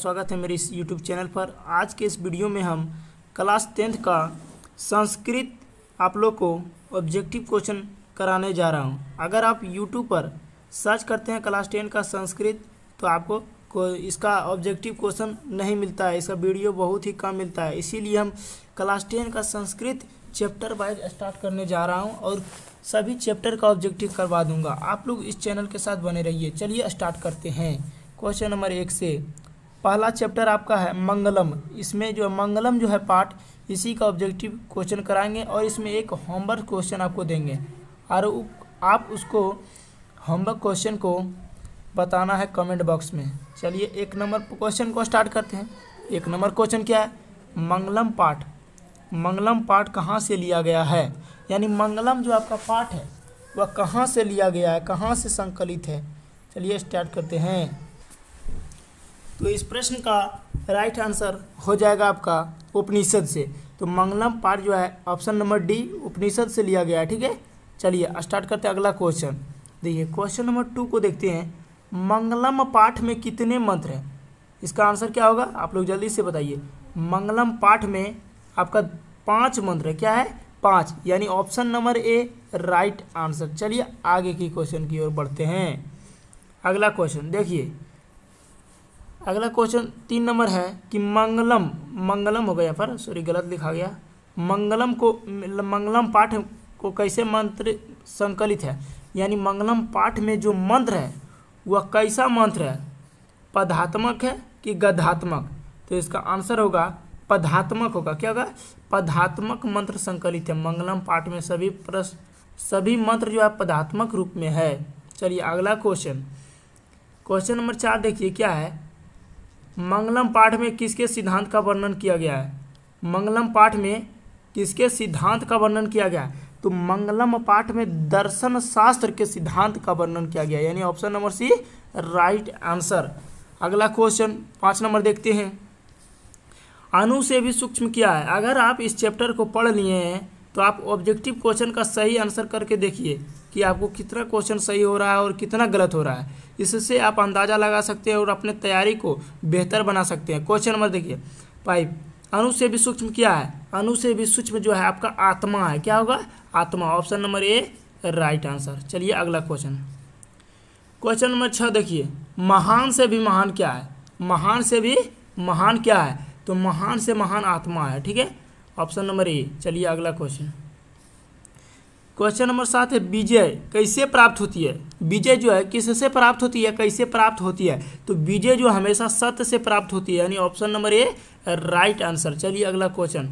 स्वागत है मेरे इस यूट्यूब चैनल पर आज के इस वीडियो में हम क्लास टेंथ का संस्कृत आप लोग को ऑब्जेक्टिव क्वेश्चन कराने जा रहा हूं अगर आप यूट्यूब पर सर्च करते हैं क्लास टेंथ का संस्कृत तो आपको को इसका ऑब्जेक्टिव क्वेश्चन नहीं मिलता है इसका वीडियो बहुत ही कम मिलता है इसीलिए हम क्लास टेंथ का संस्कृत चैप्टर वाइज स्टार्ट करने जा रहा हूँ और सभी चैप्टर का ऑब्जेक्टिव करवा दूंगा आप लोग इस चैनल के साथ बने रहिए चलिए स्टार्ट करते हैं क्वेश्चन नंबर एक से पहला चैप्टर आपका है मंगलम इसमें जो मंगलम जो है पार्ट इसी का ऑब्जेक्टिव क्वेश्चन कराएंगे और इसमें एक होमवर्क क्वेश्चन आपको देंगे और आप उसको होमवर्क क्वेश्चन को बताना है कमेंट बॉक्स में चलिए एक नंबर क्वेश्चन को स्टार्ट करते हैं एक नंबर क्वेश्चन क्या है मंगलम पाठ मंगलम पाठ कहाँ से लिया गया है यानी मंगलम जो आपका पाठ है वह कहाँ से लिया गया है कहाँ से संकलित है चलिए स्टार्ट करते हैं तो इस प्रश्न का राइट आंसर हो जाएगा आपका उपनिषद से तो मंगलम पाठ जो है ऑप्शन नंबर डी उपनिषद से लिया गया है ठीक है चलिए स्टार्ट करते हैं अगला क्वेश्चन देखिए क्वेश्चन नंबर टू को देखते हैं मंगलम पाठ में कितने मंत्र हैं इसका आंसर क्या होगा आप लोग जल्दी से बताइए मंगलम पाठ में आपका पांच मंत्र क्या है पांच यानी option number A right answer चलिए आगे की क्वेश्चन की ओर बढ़ते हैं अगला क्वेश्चन देखिए अगला क्वेश्चन तीन नंबर है कि मंगलम मंगलम हो गया पर सॉरी गलत लिखा गया मंगलम को मंगलम पाठ को कैसे मंत्र संकलित है यानी मंगलम पाठ में जो मंत्र है वह कैसा मंत्र है पदात्मक है कि गधात्मक तो इसका आंसर होगा पदात्मक होगा क्या होगा पदात्मक मंत्र संकलित है मंगलम पाठ में सभी प्रश्न सभी मंत्र जो है पदात्मक रूप में है चलिए अगला क्वेश्चन क्वेश्चन नंबर चार देखिए क्या है मंगलम पाठ में किसके सिद्धांत का वर्णन किया गया है मंगलम पाठ में किसके सिद्धांत का वर्णन किया गया है तो मंगलम पाठ में दर्शन शास्त्र के सिद्धांत का वर्णन किया गया यानी option number C right answer अगला क्वेश्चन पाँच नंबर देखते हैं अनु से भी सूक्ष्म किया है अगर आप इस चैप्टर को पढ़ लिए हैं तो आप ऑब्जेक्टिव क्वेश्चन का सही आंसर करके देखिए कि आपको कितना क्वेश्चन सही हो रहा है और कितना गलत हो रहा है इससे आप अंदाज़ा लगा सकते हैं और अपने तैयारी को बेहतर बना सकते हैं क्वेश्चन नंबर देखिए पाइप अणु से भी सूक्ष्म क्या है अणु से भी सूक्ष्म जो है आपका आत्मा है क्या होगा आत्मा option number A right answer चलिए अगला क्वेश्चन क्वेश्चन नंबर छः देखिए महान से भी महान क्या है महान से भी महान क्या है तो महान से महान आत्मा है ठीक है ऑप्शन नंबर ए चलिए अगला क्वेश्चन क्वेश्चन नंबर सात है विजय कैसे प्राप्त होती है विजय जो है किससे प्राप्त होती है कैसे प्राप्त होती है तो विजय जो हमेशा सत्य से प्राप्त होती है यानी option number A right answer चलिए अगला क्वेश्चन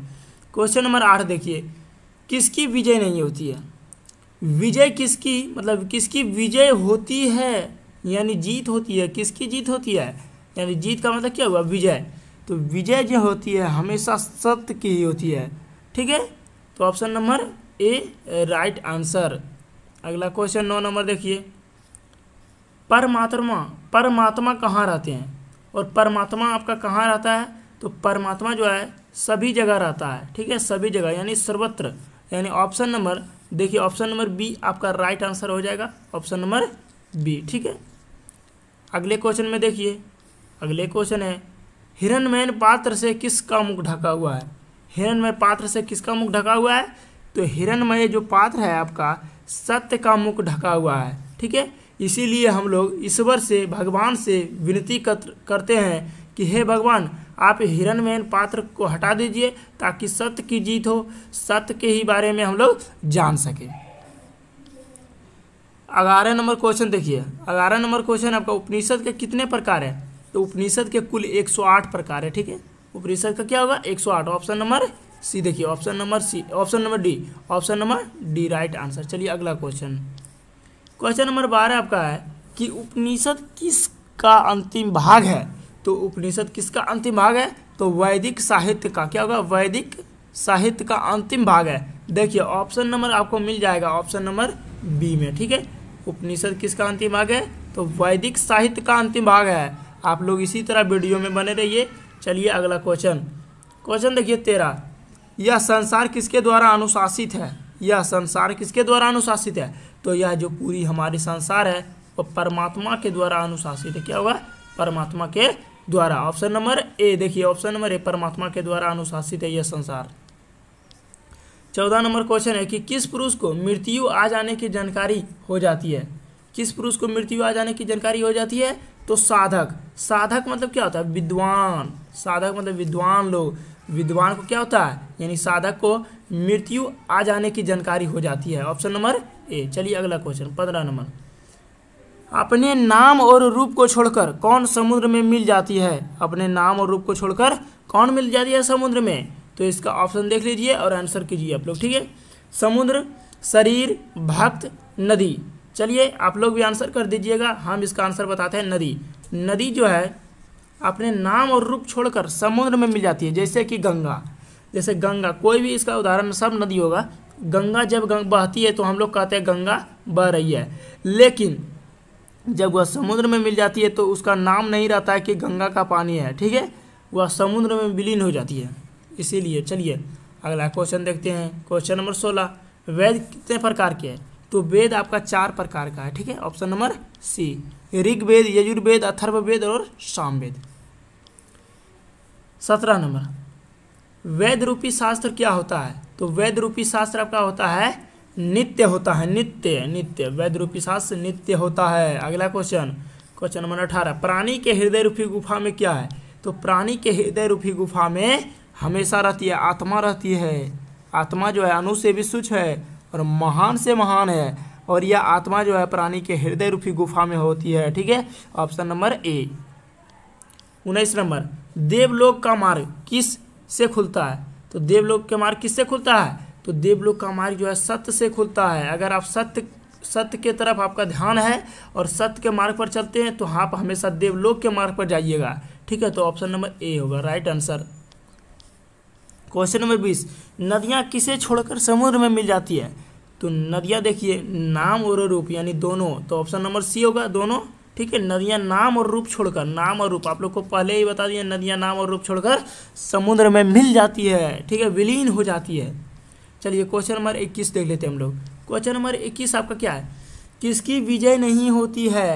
क्वेश्चन नंबर आठ देखिए किसकी विजय नहीं होती है विजय किसकी मतलब किसकी विजय होती है यानी जीत होती है किसकी जीत होती है यानी जीत का मतलब क्या हुआ विजय तो विजय जो होती है हमेशा सत्य की ही होती है ठीक है तो option number A right answer अगला क्वेश्चन नौ नंबर देखिए परमात्मा परमात्मा कहाँ रहते हैं और परमात्मा आपका कहाँ रहता है तो परमात्मा जो है सभी जगह रहता है ठीक है सभी जगह यानी सर्वत्र यानी ऑप्शन नंबर देखिए ऑप्शन नंबर बी आपका राइट आंसर हो जाएगा ऑप्शन नंबर बी ठीक है अगले क्वेश्चन में देखिए अगले क्वेश्चन है हिरणमयन पात्र से किसका मुख ढका हुआ है हिरणमय पात्र से किसका मुख ढका हुआ है तो हिरणमय जो पात्र है आपका सत्य का मुख ढका हुआ है ठीक है इसीलिए हम लोग ईश्वर से भगवान से विनती करते हैं कि हे भगवान आप हिरणमयन पात्र को हटा दीजिए ताकि सत्य की जीत हो सत्य के ही बारे में हम लोग जान सकें ग्यारह नंबर क्वेश्चन देखिए ग्यारह नंबर क्वेश्चन आपका उपनिषद के कितने प्रकार हैं तो उपनिषद के कुल 108 प्रकार है ठीक है उपनिषद का क्या होगा 108 ऑप्शन नंबर सी देखिए option number C option number D option number D right answer चलिए अगला क्वेश्चन क्वेश्चन नंबर बारह आपका है कि उपनिषद किसका अंतिम भाग है तो उपनिषद किसका अंतिम भाग है तो वैदिक साहित्य का क्या होगा वैदिक साहित्य का अंतिम भाग है देखिए ऑप्शन नंबर आपको मिल जाएगा ऑप्शन नंबर बी में ठीक है उपनिषद किसका अंतिम भाग है तो वैदिक साहित्य का अंतिम भाग है आप लोग इसी तरह वीडियो में बने रहिए चलिए अगला क्वेश्चन क्वेश्चन देखिए तेरह यह संसार किसके द्वारा अनुशासित है यह संसार किसके द्वारा अनुशासित है तो यह जो पूरी हमारी संसार है वो परमात्मा के द्वारा अनुशासित है क्या होगा परमात्मा के द्वारा ऑप्शन नंबर ए देखिए ऑप्शन नंबर ए परमात्मा के द्वारा अनुशासित है यह संसार चौदह नंबर क्वेश्चन है कि किस पुरुष को मृत्यु आ जाने की जानकारी हो जाती है किस पुरुष को मृत्यु आ जाने की जानकारी हो जाती है तो साधक साधक मतलब क्या होता है विद्वान साधक मतलब विद्वान लोग विद्वान को क्या होता है यानी साधक को मृत्यु आ जाने की जानकारी हो जाती है ऑप्शन नंबर ए चलिए अगला क्वेश्चन पंद्रह नंबर अपने नाम और रूप को छोड़कर कौन समुद्र में मिल जाती है अपने नाम और रूप को छोड़कर कौन मिल जाती है समुद्र में तो इसका ऑप्शन देख लीजिए और आंसर कीजिए आप लोग ठीक है समुद्र शरीर भक्त नदी चलिए आप लोग भी आंसर कर दीजिएगा हम इसका आंसर बताते हैं नदी नदी जो है अपने नाम और रूप छोड़कर समुद्र में मिल जाती है जैसे कि गंगा जैसे गंगा कोई भी इसका उदाहरण सब नदी होगा गंगा जब गंग बहती है तो हम लोग कहते हैं गंगा बह रही है लेकिन जब वह समुद्र में मिल जाती है तो उसका नाम नहीं रहता है कि गंगा का पानी है ठीक है वह समुद्र में विलीन हो जाती है इसीलिए चलिए अगला क्वेश्चन देखते हैं क्वेश्चन नंबर सोलह वैद्य कितने प्रकार के हैं तो वेद आपका चार प्रकार का है ठीक है option number C Rigveda Yajurveda Atharvaveda और सामवेद सत्रह नंबर वैद रूपी शास्त्र क्या होता है तो वैद रूपी शास्त्र आपका होता है नित्य होता है नित्य नित्य वैद रूपी शास्त्र नित्य होता है अगला क्वेश्चन क्वेश्चन नंबर अठारह प्राणी के हृदय रूपी गुफा में क्या है तो प्राणी के हृदय रूपी गुफा में हमेशा रहती है आत्मा रहती है आत्मा जो है अनु से भी सूच है और महान से महान है और यह आत्मा जो है प्राणी के हृदय रूपी गुफा में होती है ठीक है ऑप्शन नंबर ए उन्नीस नंबर देवलोक का मार्ग किस से खुलता है तो देवलोक का मार्ग किससे खुलता है तो देवलोक का मार्ग जो है सत्य से खुलता है अगर आप सत्य सत्य के तरफ आपका ध्यान है और सत्य के मार्ग पर चलते हैं तो आप हमेशा देवलोक के मार्ग पर जाइएगा ठीक है तो ऑप्शन नंबर ए होगा राइट आंसर क्वेश्चन नंबर बीस नदियाँ किसे छोड़कर समुद्र में मिल जाती है तो नदियाँ देखिए नाम और रूप यानी दोनों तो ऑप्शन नंबर सी होगा दोनों ठीक है नदियाँ नाम और रूप छोड़कर नाम और रूप आप लोग को पहले ही बता दिया नदियाँ नाम और रूप छोड़कर समुद्र में मिल जाती है ठीक है विलीन हो जाती है चलिए क्वेश्चन नंबर इक्कीस देख लेते हैं हम लोग क्वेश्चन नंबर इक्कीस आपका क्या है किसकी विजय नहीं होती है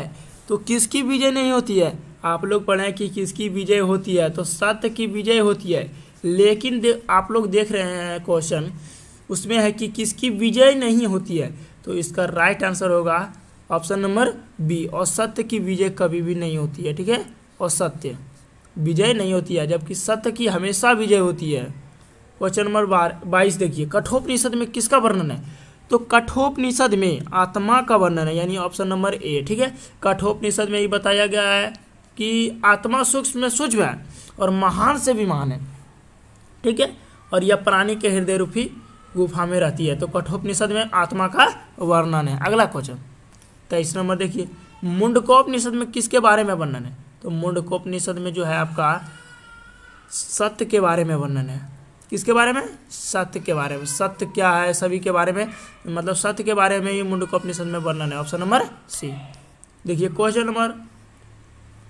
तो किसकी विजय नहीं होती है आप लोग पढ़ें कि किसकी विजय होती है तो सत्य की विजय होती है लेकिन आप लोग देख रहे हैं क्वेश्चन उसमें है कि किसकी विजय नहीं होती है तो इसका राइट आंसर होगा ऑप्शन नंबर बी और सत्य की विजय कभी भी नहीं होती है ठीक है और सत्य विजय नहीं होती है जबकि सत्य की हमेशा विजय होती है क्वेश्चन नंबर बार बाईस देखिए कठोपनिषद में किसका वर्णन है तो कठोपनिषद में आत्मा का वर्णन है यानी ऑप्शन नंबर ए ठीक है कठोपनिषद में ये बताया गया है कि आत्मा सूक्ष्म में सूक्ष्म है और महान से भी महान है ठीक है और यह प्राणी के हृदय रूपी गुफा में रहती है तो कठोपनिषद में आत्मा का वर्णन है अगला क्वेश्चन तेईस तो नंबर देखिए मुंडकोपनिषद में किसके बारे में वर्णन है तो मुंडकोपनिषद में जो है आपका सत्य के बारे में वर्णन है किसके बारे में सत्य के बारे में सत्य क्या है सभी के बारे में मतलब सत्य के बारे में ये मुंडकोपनिषद में वर्णन है ऑप्शन नंबर सी देखिए क्वेश्चन नंबर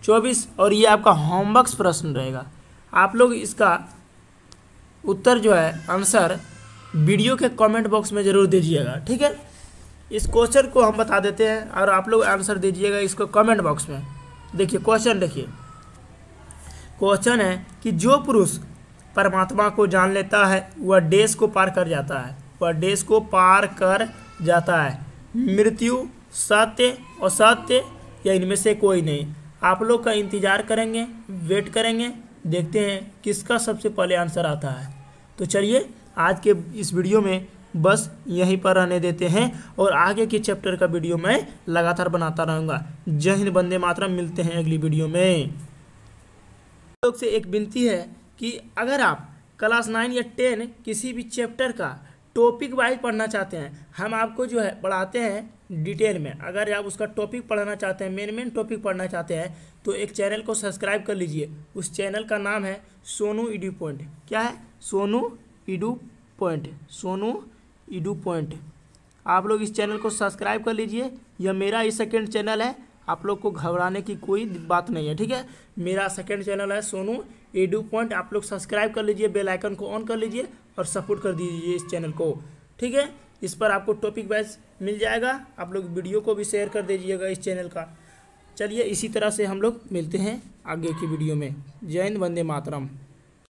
चौबीस और ये आपका होमवर्क प्रश्न रहेगा आप लोग इसका उत्तर जो है आंसर वीडियो के कमेंट बॉक्स में ज़रूर दीजिएगा ठीक है इस क्वेश्चन को हम बता देते हैं और आप लोग आंसर दीजिएगा इसको कमेंट बॉक्स में देखिए क्वेश्चन देखिए क्वेश्चन है कि जो पुरुष परमात्मा को जान लेता है वह देश को पार कर जाता है वह देश को पार कर जाता है मृत्यु सत्य और सत्य या इनमें से कोई नहीं आप लोग का इंतज़ार करेंगे वेट करेंगे देखते हैं किसका सबसे पहले आंसर आता है तो चलिए आज के इस वीडियो में बस यहीं पर रहने देते हैं और आगे के चैप्टर का वीडियो मैं लगातार बनाता रहूँगा जय हिंद बंदे मातरम मिलते हैं अगली वीडियो में लोग से एक विनती है कि अगर आप क्लास नाइन या टेन किसी भी चैप्टर का टॉपिक वाइज पढ़ना चाहते हैं हम आपको जो है पढ़ाते हैं डिटेल में अगर आप उसका टॉपिक पढ़ना चाहते हैं मेन मेन टॉपिक पढ़ना चाहते हैं तो एक चैनल को सब्सक्राइब कर लीजिए उस चैनल का नाम है सोनू इडू पॉइंट क्या है Sonu Edu Point Sonu Edu Point आप लोग इस चैनल को सब्सक्राइब कर लीजिए यह मेरा ही सेकेंड चैनल है आप लोग को घबराने की कोई बात नहीं है ठीक है मेरा सेकेंड चैनल है सोनू एडू पॉइंट आप लोग सब्सक्राइब कर लीजिए बेल आइकन को ऑन कर लीजिए और सपोर्ट कर दीजिए इस चैनल को ठीक है इस पर आपको टॉपिक वाइज मिल जाएगा आप लोग वीडियो को भी शेयर कर दीजिएगा इस चैनल का चलिए इसी तरह से हम लोग मिलते हैं आगे की वीडियो में जय हिंद वंदे मातरम